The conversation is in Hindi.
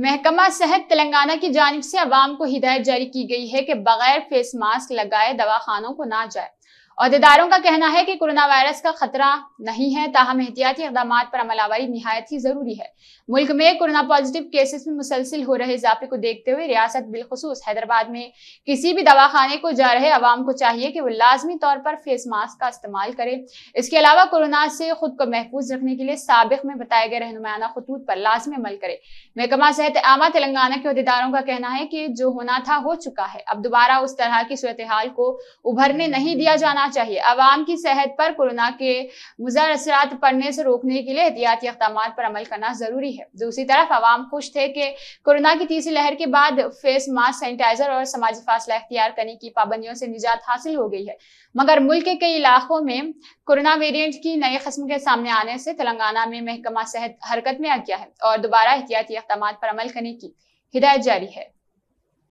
महकमा सेहत तेलंगाना की जानब से अवाम को हिदायत जारी की गई है कि बगैर फेस मास्क लगाए दवाखानों को ना जाए अहदेदारों का कहना है कि कोरोना वायरस का खतरा नहीं है ताहम एहतियाती इकदाम पर अमलावरी नहायत ही ज़रूरी है मुल्क में कोरोना पॉजिटिव केसेस में मुसलसिल हो रहे इजाफे को देखते हुए रियासत बिलखसूस हैदराबाद में किसी भी दवाखाने को जा रहे आवाम को चाहिए कि वो लाजमी तौर पर फेस मास्क का इस्तेमाल करें इसके अलावा कोरोना से खुद को महफूज रखने के लिए सबक में बताए गए रहनुमाना खतूत पर लाजमी अमल करें महकमा सेहत आमा तेलंगाना के अहदेदारों का कहना है कि जो होना था हो चुका है अब दोबारा उस तरह की सूरत हाल को उभरने नहीं दिया जाना करना चाहिए आवाम की सेहत पर कोरोना के मुजर असर पड़ने से रोकने के लिए एहतियाती इकदाम पर अमल करना ज़रूरी है दूसरी तरफ आवाम खुश थे कि कोरोना की तीसरी लहर के बाद फेस मास्क सैनिटाइजर और समाजी फासला अख्तियार करने की पाबंदियों से निजात हासिल हो गई है मगर मुल्क के कई इलाकों में कोरोना वेरियंट की नए कस्म के सामने आने से तेलंगाना में महकमा सेहत हरकत में आ गया है और दोबारा एहतियाती इकदाम पर अमल करने की हिदायत जारी है